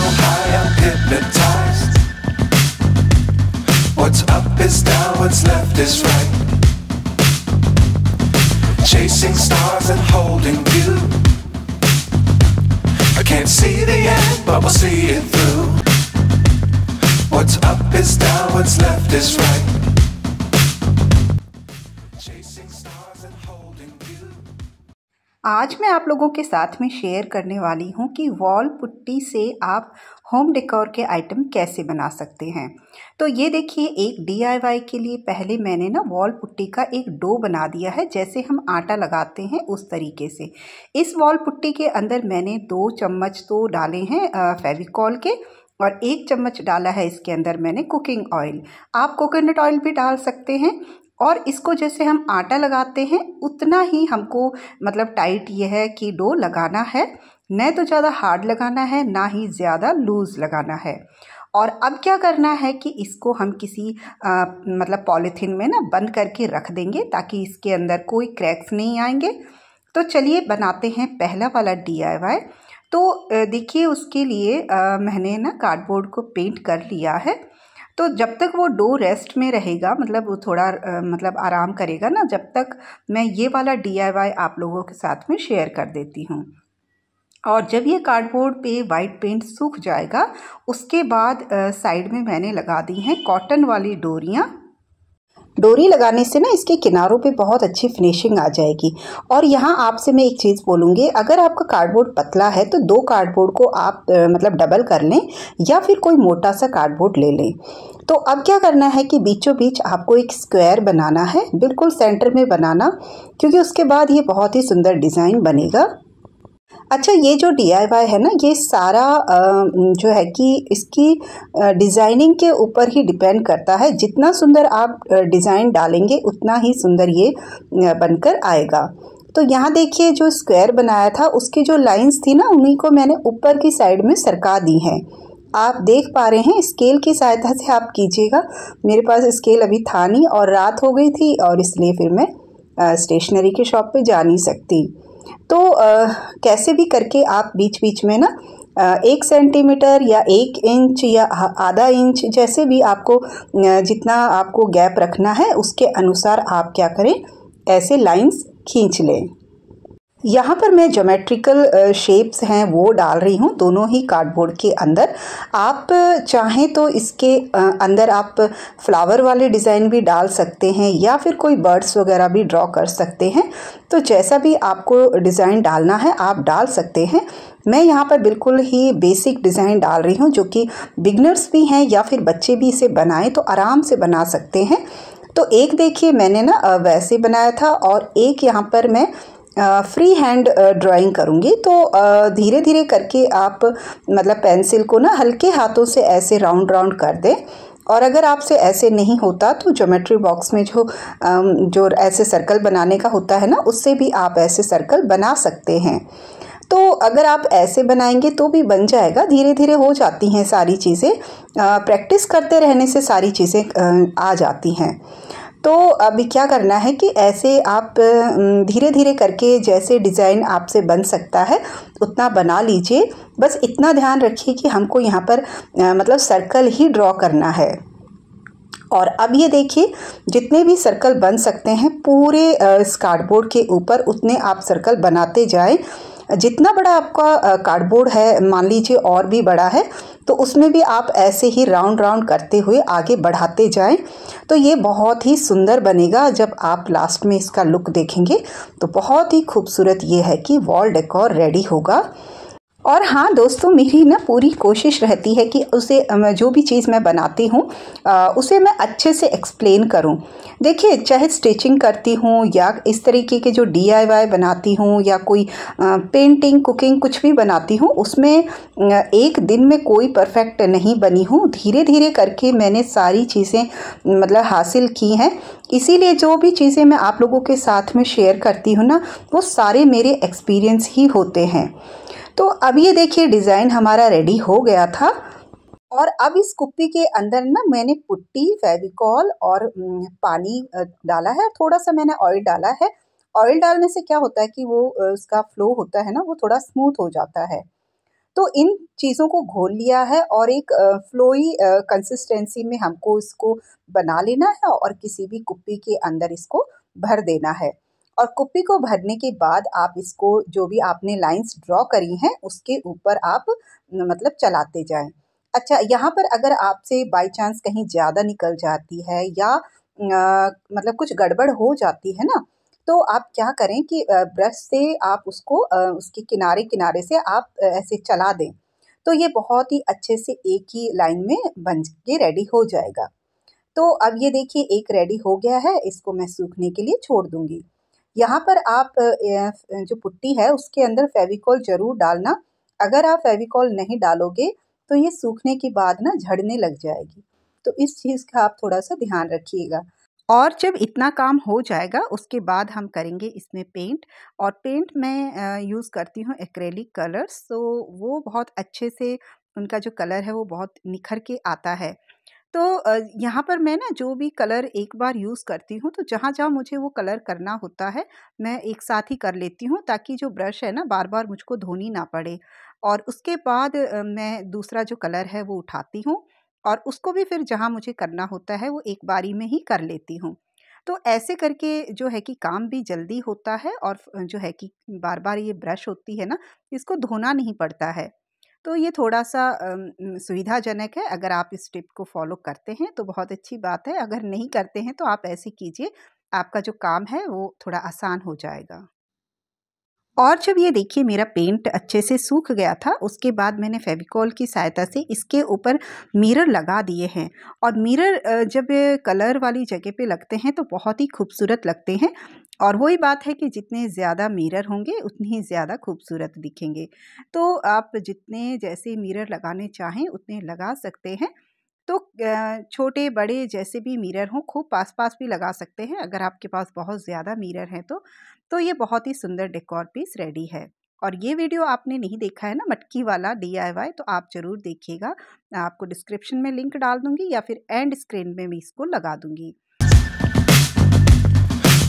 so high, I'm hypnotized. What's up is down, what's left is right. Chasing stars and holding you. I can't see the end, but we'll see it through. What's up is down, what's left is right. आज मैं आप लोगों के साथ में share करने वाली हूँ कि वॉल पुट्टी से आप होम डेकोर के आइटम कैसे बना सकते हैं तो ये देखिए एक डी के लिए पहले मैंने ना वॉल पुट्टी का एक डो बना दिया है जैसे हम आटा लगाते हैं उस तरीके से इस वॉल पुट्टी के अंदर मैंने दो चम्मच तो डाले हैं फेविकॉल के और एक चम्मच डाला है इसके अंदर मैंने कुकिंग ऑयल आप कोकोनट ऑयल भी डाल सकते हैं और इसको जैसे हम आटा लगाते हैं उतना ही हमको मतलब टाइट ये है कि डो लगाना है न तो ज़्यादा हार्ड लगाना है ना ही ज़्यादा लूज़ लगाना है और अब क्या करना है कि इसको हम किसी आ, मतलब पॉलीथीन में ना बंद करके रख देंगे ताकि इसके अंदर कोई क्रैक्स नहीं आएंगे तो चलिए बनाते हैं पहला वाला डी तो देखिए उसके लिए आ, मैंने ना कार्डबोर्ड को पेंट कर लिया है तो जब तक वो डो रेस्ट में रहेगा मतलब वो थोड़ा मतलब आराम करेगा ना जब तक मैं ये वाला डी आप लोगों के साथ में शेयर कर देती हूँ और जब ये कार्डबोर्ड पे वाइट पेंट सूख जाएगा उसके बाद साइड में मैंने लगा दी हैं कॉटन वाली डोरियाँ डोरी लगाने से ना इसके किनारों पे बहुत अच्छी फिनिशिंग आ जाएगी और यहाँ आपसे मैं एक चीज़ बोलूँगी अगर आपका कार्डबोर्ड पतला है तो दो कार्डबोर्ड को आप मतलब डबल कर लें या फिर कोई मोटा सा कार्डबोर्ड ले लें तो अब क्या करना है कि बीचों बीच आपको एक स्क्वायर बनाना है बिल्कुल सेंटर में बनाना क्योंकि उसके बाद ये बहुत ही सुंदर डिज़ाइन बनेगा अच्छा ये जो डी है ना ये सारा जो है कि इसकी डिज़ाइनिंग के ऊपर ही डिपेंड करता है जितना सुंदर आप डिज़ाइन डालेंगे उतना ही सुंदर ये बनकर आएगा तो यहाँ देखिए जो स्क्वायर बनाया था उसकी जो लाइंस थी ना उन्हीं को मैंने ऊपर की साइड में सरका दी हैं आप देख पा रहे हैं स्केल की सहायता से आप कीजिएगा मेरे पास स्केल अभी था नहीं और रात हो गई थी और इसलिए फिर मैं स्टेशनरी की शॉप पे जा नहीं सकती तो आ, कैसे भी करके आप बीच बीच में ना एक सेंटीमीटर या एक इंच या आधा इंच जैसे भी आपको जितना आपको गैप रखना है उसके अनुसार आप क्या करें ऐसे लाइंस खींच लें यहाँ पर मैं जोमेट्रिकल शेप्स हैं वो डाल रही हूँ दोनों ही कार्डबोर्ड के अंदर आप चाहें तो इसके अंदर आप फ्लावर वाले डिज़ाइन भी डाल सकते हैं या फिर कोई बर्ड्स वगैरह भी ड्रॉ कर सकते हैं तो जैसा भी आपको डिज़ाइन डालना है आप डाल सकते हैं मैं यहाँ पर बिल्कुल ही बेसिक डिज़ाइन डाल रही हूँ जो कि बिगनर्स भी हैं या फिर बच्चे भी इसे बनाएँ तो आराम से बना सकते हैं तो एक देखिए मैंने ना वैसे बनाया था और एक यहाँ पर मैं फ्री हैंड ड्राइंग करूँगी तो धीरे धीरे करके आप मतलब पेंसिल को ना हल्के हाथों से ऐसे राउंड राउंड कर दें और अगर आपसे ऐसे नहीं होता तो ज्योमेट्री बॉक्स में जो जो ऐसे सर्कल बनाने का होता है ना उससे भी आप ऐसे सर्कल बना सकते हैं तो अगर आप ऐसे बनाएंगे तो भी बन जाएगा धीरे धीरे हो जाती हैं सारी चीज़ें प्रैक्टिस करते रहने से सारी चीज़ें आ जाती हैं तो अभी क्या करना है कि ऐसे आप धीरे धीरे करके जैसे डिज़ाइन आपसे बन सकता है उतना बना लीजिए बस इतना ध्यान रखिए कि हमको यहाँ पर मतलब सर्कल ही ड्रॉ करना है और अब ये देखिए जितने भी सर्कल बन सकते हैं पूरे इस कार्डबोर्ड के ऊपर उतने आप सर्कल बनाते जाएं जितना बड़ा आपका कार्डबोर्ड है मान लीजिए और भी बड़ा है तो उसमें भी आप ऐसे ही राउंड राउंड करते हुए आगे बढ़ाते जाएं तो ये बहुत ही सुंदर बनेगा जब आप लास्ट में इसका लुक देखेंगे तो बहुत ही खूबसूरत ये है कि वॉल डेकोर रेडी होगा और हाँ दोस्तों मेरी ना पूरी कोशिश रहती है कि उसे जो भी चीज़ मैं बनाती हूँ उसे मैं अच्छे से एक्सप्लेन करूँ देखिए चाहे स्टिचिंग करती हूँ या इस तरीके के जो डी बनाती हूँ या कोई पेंटिंग कुकिंग कुछ भी बनाती हूँ उसमें एक दिन में कोई परफेक्ट नहीं बनी हूँ धीरे धीरे करके मैंने सारी चीज़ें मतलब हासिल की हैं इसीलिए जो भी चीज़ें मैं आप लोगों के साथ में शेयर करती हूँ ना वो सारे मेरे एक्सपीरियंस ही होते हैं तो अब ये देखिए डिज़ाइन हमारा रेडी हो गया था और अब इस कुप्पी के अंदर ना मैंने पुट्टी फेविकॉल और पानी डाला है थोड़ा सा मैंने ऑयल डाला है ऑयल डालने से क्या होता है कि वो उसका फ्लो होता है ना वो थोड़ा स्मूथ हो जाता है तो इन चीज़ों को घोल लिया है और एक फ्लोई कंसिस्टेंसी में हमको इसको बना लेना है और किसी भी कुप्पी के अंदर इसको भर देना है और कुप्पी को भरने के बाद आप इसको जो भी आपने लाइंस ड्रॉ करी हैं उसके ऊपर आप मतलब चलाते जाएं अच्छा यहाँ पर अगर आपसे बाई चांस कहीं ज़्यादा निकल जाती है या आ, मतलब कुछ गड़बड़ हो जाती है ना तो आप क्या करें कि ब्रश से आप उसको उसके किनारे किनारे से आप ऐसे चला दें तो ये बहुत ही अच्छे से एक ही लाइन में बन के रेडी हो जाएगा तो अब ये देखिए एक रेडी हो गया है इसको मैं सूखने के लिए छोड़ दूँगी यहाँ पर आप जो पुट्टी है उसके अंदर फेविकॉल ज़रूर डालना अगर आप फेविकॉल नहीं डालोगे तो ये सूखने के बाद ना झड़ने लग जाएगी तो इस चीज़ का आप थोड़ा सा ध्यान रखिएगा और जब इतना काम हो जाएगा उसके बाद हम करेंगे इसमें पेंट और पेंट मैं यूज़ करती हूँ एक्रेलिक कलर्स तो वो बहुत अच्छे से उनका जो कलर है वो बहुत निखर के आता है तो यहाँ पर मैं ना जो भी कलर एक बार यूज़ करती हूँ तो जहाँ जहाँ मुझे वो कलर करना होता है मैं एक साथ ही कर लेती हूँ ताकि जो ब्रश है ना बार बार मुझको धोनी ना पड़े और उसके बाद मैं दूसरा जो कलर है वो उठाती हूँ और उसको भी फिर जहाँ मुझे करना होता है वो एक बारी में ही कर लेती हूँ तो ऐसे करके जो है कि काम भी जल्दी होता है और जो है कि बार बार ये ब्रश होती है ना इसको धोना नहीं पड़ता है तो ये थोड़ा सा सुविधाजनक है अगर आप इस टिप को फॉलो करते हैं तो बहुत अच्छी बात है अगर नहीं करते हैं तो आप ऐसे कीजिए आपका जो काम है वो थोड़ा आसान हो जाएगा और जब ये देखिए मेरा पेंट अच्छे से सूख गया था उसके बाद मैंने फेविकॉल की सहायता से इसके ऊपर मिरर लगा दिए हैं और मिरर जब कलर वाली जगह पे लगते हैं तो बहुत ही खूबसूरत लगते हैं और वही बात है कि जितने ज़्यादा मिरर होंगे उतनी ही ज़्यादा खूबसूरत दिखेंगे तो आप जितने जैसे मिरर लगाने चाहें उतने लगा सकते हैं तो छोटे बड़े जैसे भी मिरर हों खूब पास पास भी लगा सकते हैं अगर आपके पास बहुत ज़्यादा मिरर हैं तो तो ये बहुत ही सुंदर डेकोर पीस रेडी है और ये वीडियो आपने नहीं देखा है ना मटकी वाला डी तो आप ज़रूर देखिएगा आपको डिस्क्रिप्शन में लिंक डाल दूँगी या फिर एंड स्क्रीन में भी इसको लगा दूँगी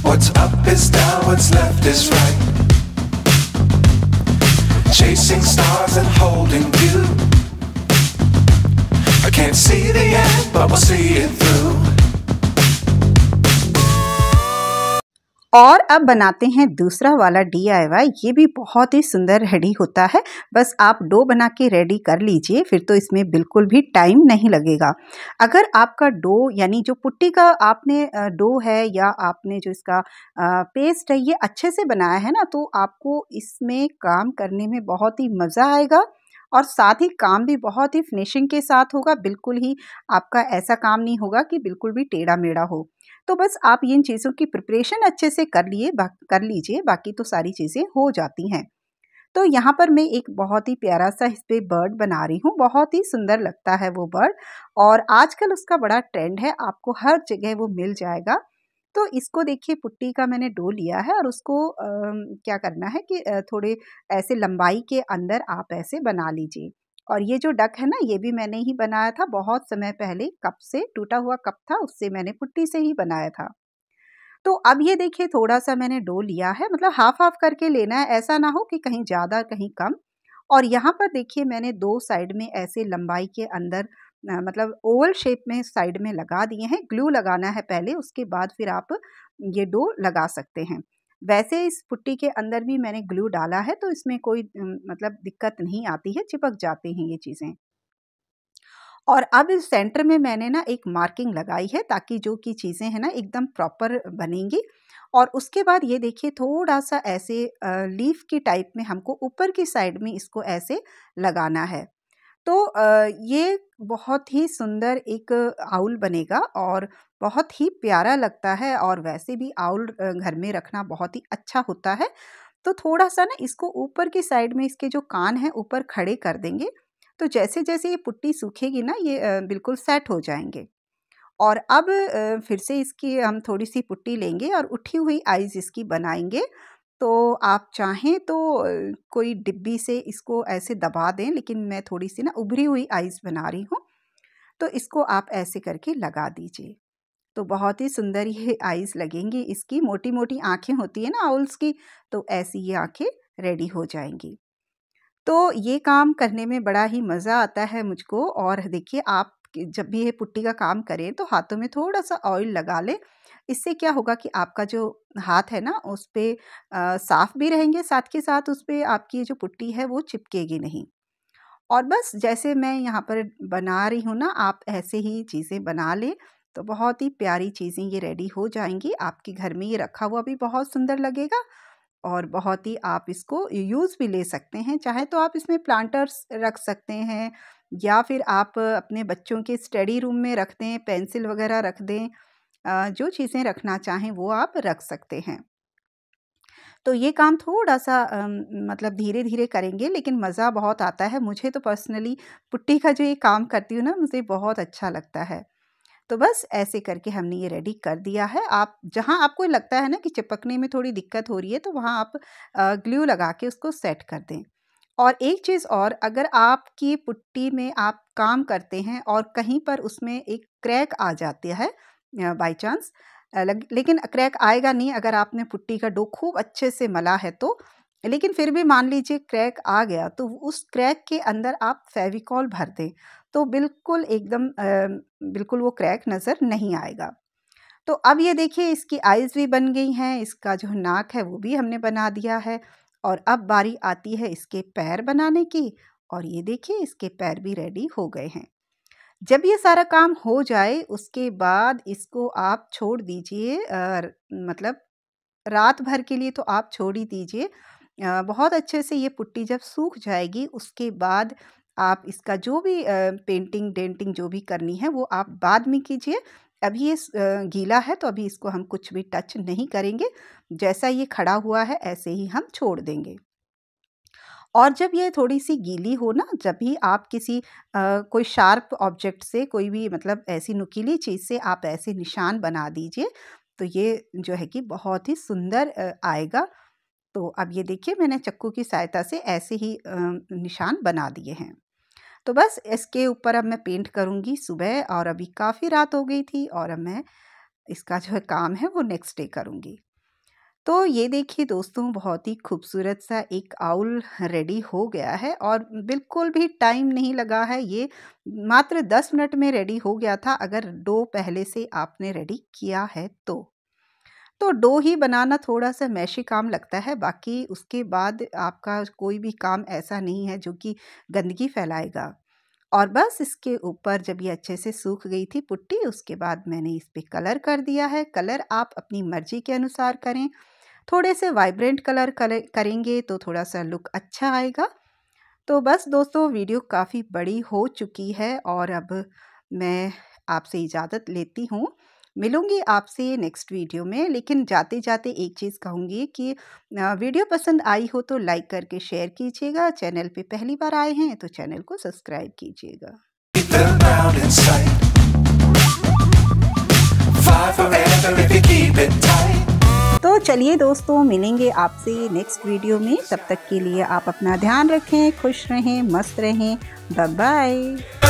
What's up is down, what's left is right. Chasing stars and holding you. I can't see the end, but we'll see it through. और अब बनाते हैं दूसरा वाला वाई ये भी बहुत ही सुंदर रेडी होता है बस आप डो बना के रेडी कर लीजिए फिर तो इसमें बिल्कुल भी टाइम नहीं लगेगा अगर आपका डो यानी जो पुट्टी का आपने डो है या आपने जो इसका पेस्ट है ये अच्छे से बनाया है ना तो आपको इसमें काम करने में बहुत ही मज़ा आएगा और साथ ही काम भी बहुत ही फिनिशिंग के साथ होगा बिल्कुल ही आपका ऐसा काम नहीं होगा कि बिल्कुल भी टेढ़ा मेढ़ा हो तो बस आप इन चीज़ों की प्रिपरेशन अच्छे से कर लिए कर लीजिए बाकी तो सारी चीज़ें हो जाती हैं तो यहाँ पर मैं एक बहुत ही प्यारा सा इस पर बर्ड बना रही हूँ बहुत ही सुंदर लगता है वो बर्ड और आजकल उसका बड़ा ट्रेंड है आपको हर जगह वो मिल जाएगा तो इसको देखिए पुट्टी का मैंने डो लिया है और उसको आ, क्या करना है कि थोड़े ऐसे लंबाई के अंदर आप ऐसे बना लीजिए और ये जो डक है ना ये भी मैंने ही बनाया था बहुत समय पहले कप से टूटा हुआ कप था उससे मैंने पुट्टी से ही बनाया था तो अब ये देखिए थोड़ा सा मैंने डो लिया है मतलब हाफ हाफ करके लेना है ऐसा ना हो कि कहीं ज़्यादा कहीं कम और यहाँ पर देखिए मैंने दो साइड में ऐसे लंबाई के अंदर मतलब ओवल शेप में साइड में लगा दिए हैं ग्लू लगाना है पहले उसके बाद फिर आप ये डो लगा सकते हैं वैसे इस पुट्टी के अंदर भी मैंने ग्लू डाला है तो इसमें कोई मतलब दिक्कत नहीं आती है चिपक जाते हैं ये चीज़ें और अब इस सेंटर में मैंने ना एक मार्किंग लगाई है ताकि जो कि चीज़ें हैं ना एकदम प्रॉपर बनेंगी और उसके बाद ये देखिए थोड़ा सा ऐसे लीफ के टाइप में हमको ऊपर की साइड में इसको ऐसे लगाना है तो ये बहुत ही सुंदर एक आउल बनेगा और बहुत ही प्यारा लगता है और वैसे भी आउल घर में रखना बहुत ही अच्छा होता है तो थोड़ा सा ना इसको ऊपर की साइड में इसके जो कान हैं ऊपर खड़े कर देंगे तो जैसे जैसे ये पुट्टी सूखेगी ना ये बिल्कुल सेट हो जाएंगे और अब फिर से इसकी हम थोड़ी सी पुट्टी लेंगे और उठी हुई आइज़ इसकी बनाएंगे तो आप चाहें तो कोई डिब्बी से इसको ऐसे दबा दें लेकिन मैं थोड़ी सी ना उभरी हुई आइस बना रही हूँ तो इसको आप ऐसे करके लगा दीजिए तो बहुत ही सुंदर ये आइज़ लगेंगी इसकी मोटी मोटी आँखें होती है ना आउल्स की तो ऐसी ये आँखें रेडी हो जाएंगी तो ये काम करने में बड़ा ही मज़ा आता है मुझको और देखिए आप जब भी ये पुट्टी का काम करें तो हाथों में थोड़ा सा ऑयल लगा लें इससे क्या होगा कि आपका जो हाथ है ना उस पर साफ़ भी रहेंगे साथ के साथ उस पर आपकी जो पुट्टी है वो चिपकेगी नहीं और बस जैसे मैं यहाँ पर बना रही हूँ ना आप ऐसे ही चीज़ें बना लें तो बहुत ही प्यारी चीज़ें ये रेडी हो जाएंगी आपके घर में ये रखा हुआ भी बहुत सुंदर लगेगा और बहुत ही आप इसको यूज़ भी ले सकते हैं चाहे तो आप इसमें प्लांटर्स रख सकते हैं या फिर आप अपने बच्चों के स्टडी रूम में रख दें पेंसिल वगैरह रख दें जो चीज़ें रखना चाहें वो आप रख सकते हैं तो ये काम थोड़ा सा मतलब धीरे धीरे करेंगे लेकिन मज़ा बहुत आता है मुझे तो पर्सनली पुट्टी का जो ये काम करती हूँ ना मुझे बहुत अच्छा लगता है तो बस ऐसे करके हमने ये रेडी कर दिया है आप जहाँ आपको लगता है ना कि चिपकने में थोड़ी दिक्कत हो रही है तो वहाँ आप ग्लू लगा के उसको सेट कर दें और एक चीज़ और अगर आपकी पुट्टी में आप काम करते हैं और कहीं पर उसमें एक क्रैक आ जाती है बाय चांस लेकिन क्रैक आएगा नहीं अगर आपने पुट्टी का डो खूब अच्छे से मला है तो लेकिन फिर भी मान लीजिए क्रैक आ गया तो उस क्रैक के अंदर आप फेविकॉल भर दें तो बिल्कुल एकदम बिल्कुल वो क्रैक नज़र नहीं आएगा तो अब ये देखिए इसकी आइज़ भी बन गई हैं इसका जो नाक है वो भी हमने बना दिया है और अब बारी आती है इसके पैर बनाने की और ये देखिए इसके पैर भी रेडी हो गए हैं जब ये सारा काम हो जाए उसके बाद इसको आप छोड़ दीजिए मतलब रात भर के लिए तो आप छोड़ ही दीजिए बहुत अच्छे से ये पुट्टी जब सूख जाएगी उसके बाद आप इसका जो भी पेंटिंग डेंटिंग जो भी करनी है वो आप बाद में कीजिए अभी ये गीला है तो अभी इसको हम कुछ भी टच नहीं करेंगे जैसा ये खड़ा हुआ है ऐसे ही हम छोड़ देंगे और जब ये थोड़ी सी गीली हो ना जब भी आप किसी आ, कोई शार्प ऑब्जेक्ट से कोई भी मतलब ऐसी नुकीली चीज़ से आप ऐसे निशान बना दीजिए तो ये जो है कि बहुत ही सुंदर आएगा तो अब ये देखिए मैंने चक्कू की सहायता से ऐसे ही निशान बना दिए हैं तो बस इसके ऊपर अब मैं पेंट करूँगी सुबह और अभी काफ़ी रात हो गई थी और अब मैं इसका जो है काम है वो नेक्स्ट डे करूँगी तो ये देखिए दोस्तों बहुत ही खूबसूरत सा एक आउल रेडी हो गया है और बिल्कुल भी टाइम नहीं लगा है ये मात्र दस मिनट में रेडी हो गया था अगर डो पहले से आपने रेडी किया है तो तो डो ही बनाना थोड़ा सा मैशी काम लगता है बाकी उसके बाद आपका कोई भी काम ऐसा नहीं है जो कि गंदगी फैलाएगा और बस इसके ऊपर जब ये अच्छे से सूख गई थी पुट्टी उसके बाद मैंने इस पर कलर कर दिया है कलर आप अपनी मर्जी के अनुसार करें थोड़े से वाइब्रेंट कलर करेंगे तो थोड़ा सा लुक अच्छा आएगा तो बस दोस्तों वीडियो काफ़ी बड़ी हो चुकी है और अब मैं आपसे इजाज़त लेती हूँ मिलूंगी आपसे नेक्स्ट वीडियो में लेकिन जाते जाते एक चीज़ कहूँगी कि वीडियो पसंद आई हो तो लाइक करके शेयर कीजिएगा चैनल पे पहली बार आए हैं तो चैनल को सब्सक्राइब कीजिएगा तो चलिए दोस्तों मिलेंगे आपसे नेक्स्ट वीडियो में तब तक के लिए आप अपना ध्यान रखें खुश रहें मस्त रहें बाय